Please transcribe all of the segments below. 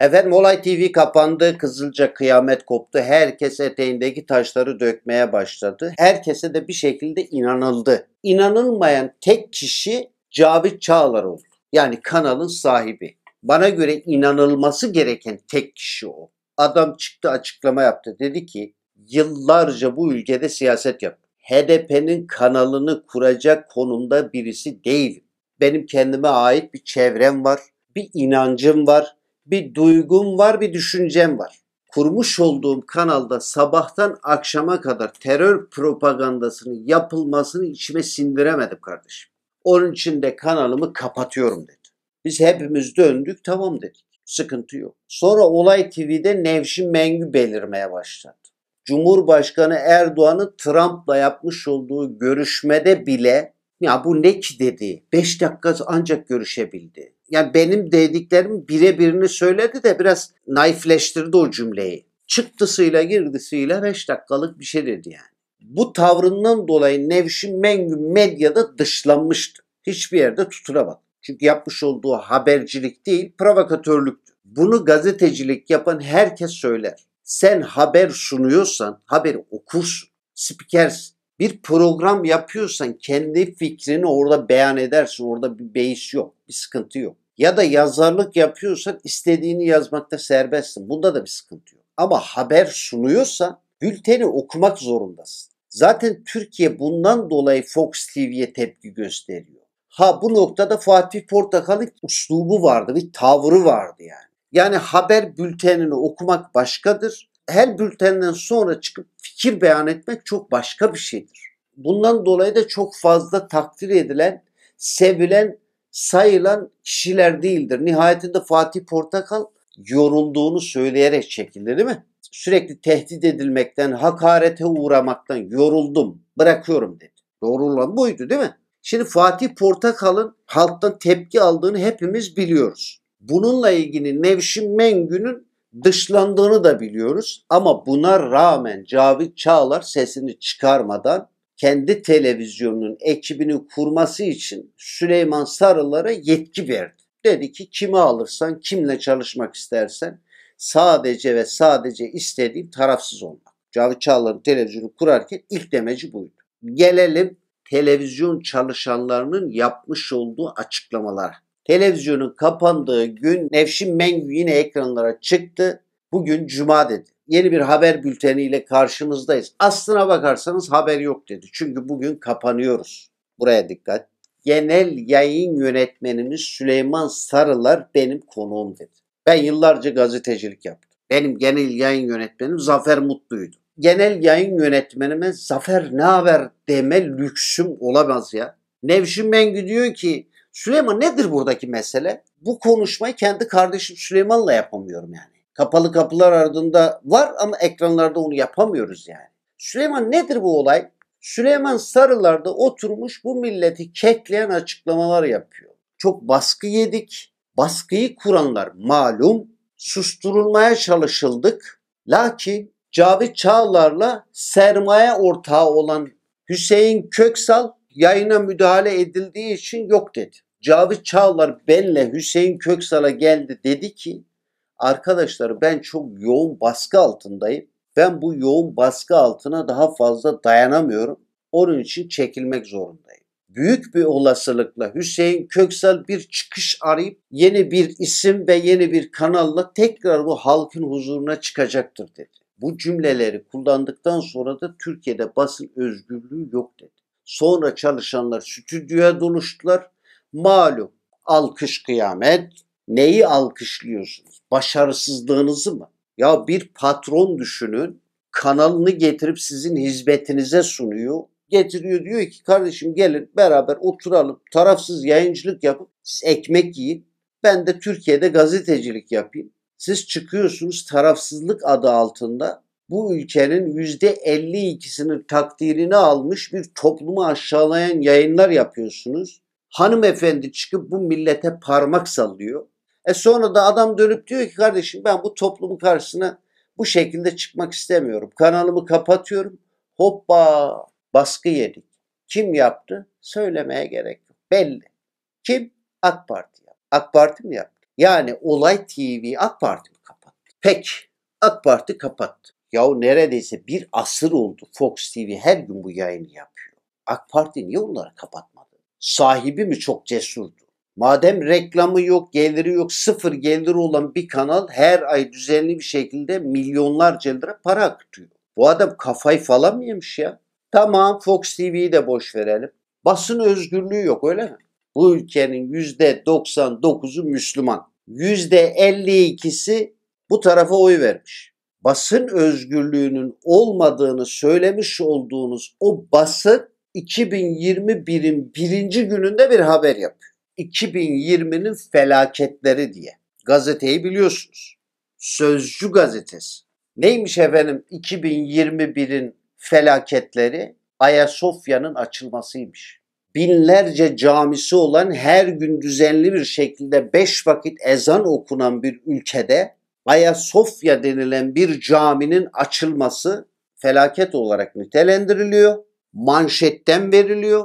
Efendim Olay TV kapandı, Kızılca kıyamet koptu. Herkes eteğindeki taşları dökmeye başladı. Herkese de bir şekilde inanıldı. İnanılmayan tek kişi Cavit Çağlar oldu. Yani kanalın sahibi. Bana göre inanılması gereken tek kişi o. Adam çıktı açıklama yaptı. Dedi ki yıllarca bu ülkede siyaset yaptım. HDP'nin kanalını kuracak konumda birisi değil. Benim kendime ait bir çevrem var, bir inancım var, bir duygum var, bir düşüncem var. Kurmuş olduğum kanalda sabahtan akşama kadar terör propagandasının yapılmasını içime sindiremedim kardeşim. Onun için de kanalımı kapatıyorum dedi. Biz hepimiz döndük tamam dedik. Sıkıntı yok. Sonra Olay TV'de Nevşin Mengü belirmeye başladı. Cumhurbaşkanı Erdoğan'ın Trump'la yapmış olduğu görüşmede bile ya bu ne ki dedi. 5 dakika ancak görüşebildi yani benim dediklerim birebirini söyledi de biraz naifleştirdi o cümleyi. Çıktısıyla girdisiyle 5 dakikalık bir şey dedi yani. Bu tavrından dolayı Nevşin Mengü medyada dışlanmıştı. Hiçbir yerde tutunamadı. Çünkü yapmış olduğu habercilik değil, provokatörlüktü. Bunu gazetecilik yapan herkes söyler. Sen haber sunuyorsan haberi okursun, spikersin. Bir program yapıyorsan kendi fikrini orada beyan edersin. Orada bir beis yok, bir sıkıntı yok. Ya da yazarlık yapıyorsan istediğini yazmakta serbestsin. Bunda da bir sıkıntı yok. Ama haber sunuyorsa bülteni okumak zorundasın. Zaten Türkiye bundan dolayı Fox TV'ye tepki gösteriyor. Ha bu noktada Fatih Portakal'ın uslubu vardı, bir tavrı vardı yani. Yani haber bültenini okumak başkadır her bültenden sonra çıkıp fikir beyan etmek çok başka bir şeydir. Bundan dolayı da çok fazla takdir edilen, sevilen, sayılan kişiler değildir. Nihayetinde Fatih Portakal yorulduğunu söyleyerek çekildi değil mi? Sürekli tehdit edilmekten, hakarete uğramaktan yoruldum, bırakıyorum dedi. Doğru olan buydu değil mi? Şimdi Fatih Portakal'ın halktan tepki aldığını hepimiz biliyoruz. Bununla ilgili Nevşin Mengü'nün dışlandığını da biliyoruz ama buna rağmen Cavit Çağlar sesini çıkarmadan kendi televizyonunun ekibini kurması için Süleyman Sarılar'a yetki verdi. Dedi ki kimi alırsan, kimle çalışmak istersen sadece ve sadece istediğim tarafsız olmak. Cavit Çağlar'ın televizyonu kurarken ilk demeci buydu. Gelelim televizyon çalışanlarının yapmış olduğu açıklamalara. Televizyonun kapandığı gün Nevşin Mengü yine ekranlara çıktı. Bugün cuma dedi. Yeni bir haber bülteniyle karşınızdayız. Aslına bakarsanız haber yok dedi. Çünkü bugün kapanıyoruz. Buraya dikkat. Genel yayın yönetmenimiz Süleyman Sarılar benim konuğum dedi. Ben yıllarca gazetecilik yaptım. Benim genel yayın yönetmenim Zafer Mutlu'ydu. Genel yayın yönetmenime Zafer ne haber deme lüksüm olamaz ya. Nevşin Mengü diyor ki Süleyman nedir buradaki mesele? Bu konuşmayı kendi kardeşim Süleyman'la yapamıyorum yani. Kapalı kapılar ardında var ama ekranlarda onu yapamıyoruz yani. Süleyman nedir bu olay? Süleyman Sarılar'da oturmuş bu milleti kekleyen açıklamalar yapıyor. Çok baskı yedik. Baskıyı kuranlar malum. Susturulmaya çalışıldık. Lakin Cavit Çağlar'la sermaye ortağı olan Hüseyin Köksal yayına müdahale edildiği için yok dedi. Cavit Çağlar benle Hüseyin Köksal'a geldi dedi ki arkadaşlar ben çok yoğun baskı altındayım. Ben bu yoğun baskı altına daha fazla dayanamıyorum. Onun için çekilmek zorundayım. Büyük bir olasılıkla Hüseyin Köksal bir çıkış arayıp yeni bir isim ve yeni bir kanalla tekrar bu halkın huzuruna çıkacaktır dedi. Bu cümleleri kullandıktan sonra da Türkiye'de basın özgürlüğü yok dedi. Sonra çalışanlar stüdyoya doluştular. Malum alkış kıyamet. Neyi alkışlıyorsunuz? Başarısızlığınızı mı? Ya bir patron düşünün kanalını getirip sizin hizmetinize sunuyor. Getiriyor diyor ki kardeşim gelin beraber oturalım tarafsız yayıncılık yapın, siz ekmek yiyin. Ben de Türkiye'de gazetecilik yapayım. Siz çıkıyorsunuz tarafsızlık adı altında bu ülkenin yüzde 52'sinin takdirini almış bir toplumu aşağılayan yayınlar yapıyorsunuz. Hanımefendi çıkıp bu millete parmak sallıyor. E sonra da adam dönüp diyor ki kardeşim ben bu toplumun karşısına bu şekilde çıkmak istemiyorum. Kanalımı kapatıyorum. Hoppa baskı yedik. Kim yaptı? Söylemeye gerek yok. Belli. Kim? AK Parti yaptı. AK Parti mi yaptı? Yani Olay TV AK Parti mi kapattı? Peki AK Parti kapattı. Yahu neredeyse bir asır oldu Fox TV her gün bu yayını yapıyor. AK Parti niye onları kapatmadı? Sahibi mi çok cesurdu? Madem reklamı yok, geliri yok, sıfır geliri olan bir kanal her ay düzenli bir şekilde milyonlarca lira para akıtıyor. Bu adam kafayı falan mı yemiş ya? Tamam Fox TV'yi de boş verelim. Basın özgürlüğü yok öyle mi? Bu ülkenin %99'u Müslüman. %52'si bu tarafa oy vermiş basın özgürlüğünün olmadığını söylemiş olduğunuz o basın 2021'in birinci gününde bir haber yapıyor. 2020'nin felaketleri diye. Gazeteyi biliyorsunuz. Sözcü gazetesi. Neymiş efendim 2021'in felaketleri? Ayasofya'nın açılmasıymış. Binlerce camisi olan her gün düzenli bir şekilde beş vakit ezan okunan bir ülkede Ayasofya denilen bir caminin açılması felaket olarak nitelendiriliyor. Manşetten veriliyor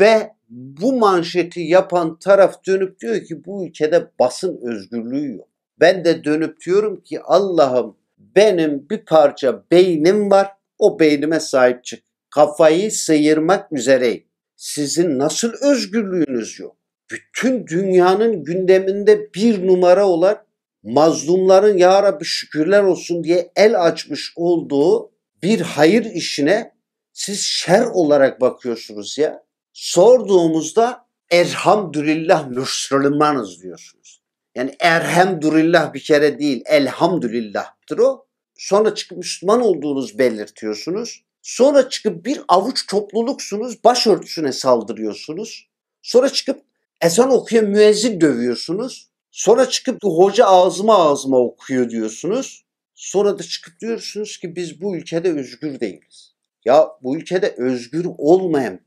ve bu manşeti yapan taraf dönüp diyor ki bu ülkede basın özgürlüğü yok. Ben de dönüp diyorum ki Allah'ım benim bir parça beynim var o beynime sahip çık. Kafayı sıyırmak üzereyim. Sizin nasıl özgürlüğünüz yok? Bütün dünyanın gündeminde bir numara olan mazlumların ya Rabbi şükürler olsun diye el açmış olduğu bir hayır işine siz şer olarak bakıyorsunuz ya. Sorduğumuzda elhamdülillah müslümanız diyorsunuz. Yani erhamdülillah bir kere değil elhamdülillah'tır o. Sonra çıkıp Müslüman olduğunuz belirtiyorsunuz. Sonra çıkıp bir avuç topluluksunuz başörtüsüne saldırıyorsunuz. Sonra çıkıp ezan okuyan müezzin dövüyorsunuz. Sonra çıkıp hoca ağzıma ağzıma okuyor diyorsunuz. Sonra da çıkıp diyorsunuz ki biz bu ülkede özgür değiliz. Ya bu ülkede özgür olmayan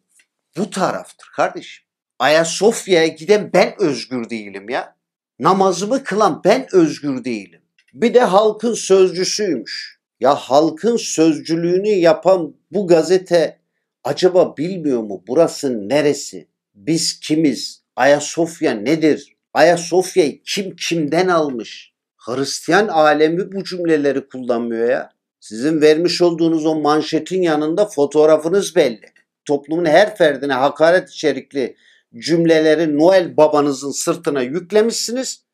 bu taraftır kardeşim. Ayasofya'ya giden ben özgür değilim ya. Namazımı kılan ben özgür değilim. Bir de halkın sözcüsüymüş. Ya halkın sözcülüğünü yapan bu gazete acaba bilmiyor mu burası neresi? Biz kimiz? Ayasofya nedir? Ayasofya'yı kim kimden almış? Hristiyan alemi bu cümleleri kullanmıyor ya. Sizin vermiş olduğunuz o manşetin yanında fotoğrafınız belli. Toplumun her ferdine hakaret içerikli cümleleri Noel babanızın sırtına yüklemişsiniz.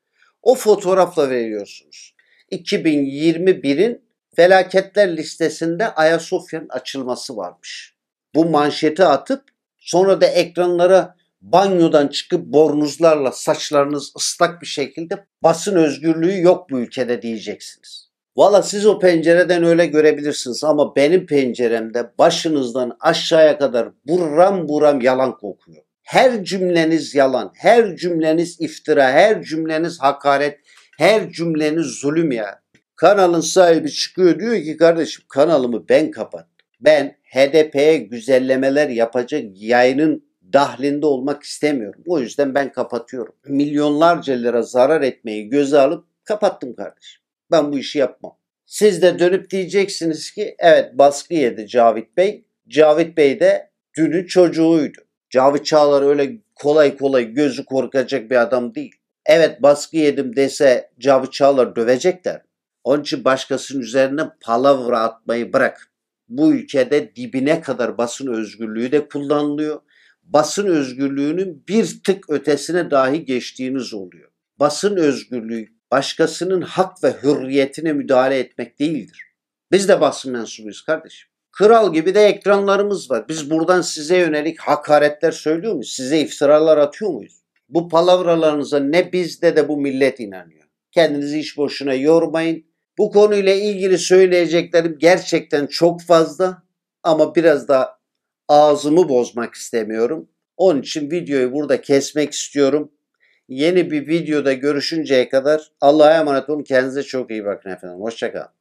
O fotoğrafla veriyorsunuz. 2021'in felaketler listesinde Ayasofya'nın açılması varmış. Bu manşeti atıp sonra da ekranlara banyodan çıkıp bornuzlarla saçlarınız ıslak bir şekilde basın özgürlüğü yok bu ülkede diyeceksiniz. Valla siz o pencereden öyle görebilirsiniz ama benim penceremde başınızdan aşağıya kadar buram buram yalan kokuyor. Her cümleniz yalan, her cümleniz iftira, her cümleniz hakaret, her cümleniz zulüm ya. Kanalın sahibi çıkıyor diyor ki kardeşim kanalımı ben kapat. Ben HDP'ye güzellemeler yapacak yayının dahlinde olmak istemiyorum. O yüzden ben kapatıyorum. Milyonlarca lira zarar etmeyi göze alıp kapattım kardeşim. Ben bu işi yapmam. Siz de dönüp diyeceksiniz ki evet baskı yedi Cavit Bey. Cavit Bey de dünü çocuğuydu. Cavit Çağlar öyle kolay kolay gözü korkacak bir adam değil. Evet baskı yedim dese Cavit Çağlar dövecekler. Onun için başkasının üzerine palavra atmayı bırak. Bu ülkede dibine kadar basın özgürlüğü de kullanılıyor basın özgürlüğünün bir tık ötesine dahi geçtiğiniz oluyor. Basın özgürlüğü başkasının hak ve hürriyetine müdahale etmek değildir. Biz de basın mensubuyuz kardeşim. Kral gibi de ekranlarımız var. Biz buradan size yönelik hakaretler söylüyor muyuz? Size iftiralar atıyor muyuz? Bu palavralarınıza ne bizde de bu millet inanıyor. Kendinizi iş boşuna yormayın. Bu konuyla ilgili söyleyeceklerim gerçekten çok fazla ama biraz daha ağzımı bozmak istemiyorum. Onun için videoyu burada kesmek istiyorum. Yeni bir videoda görüşünceye kadar Allah'a emanet olun. Kendinize çok iyi bakın efendim. Hoşçakalın.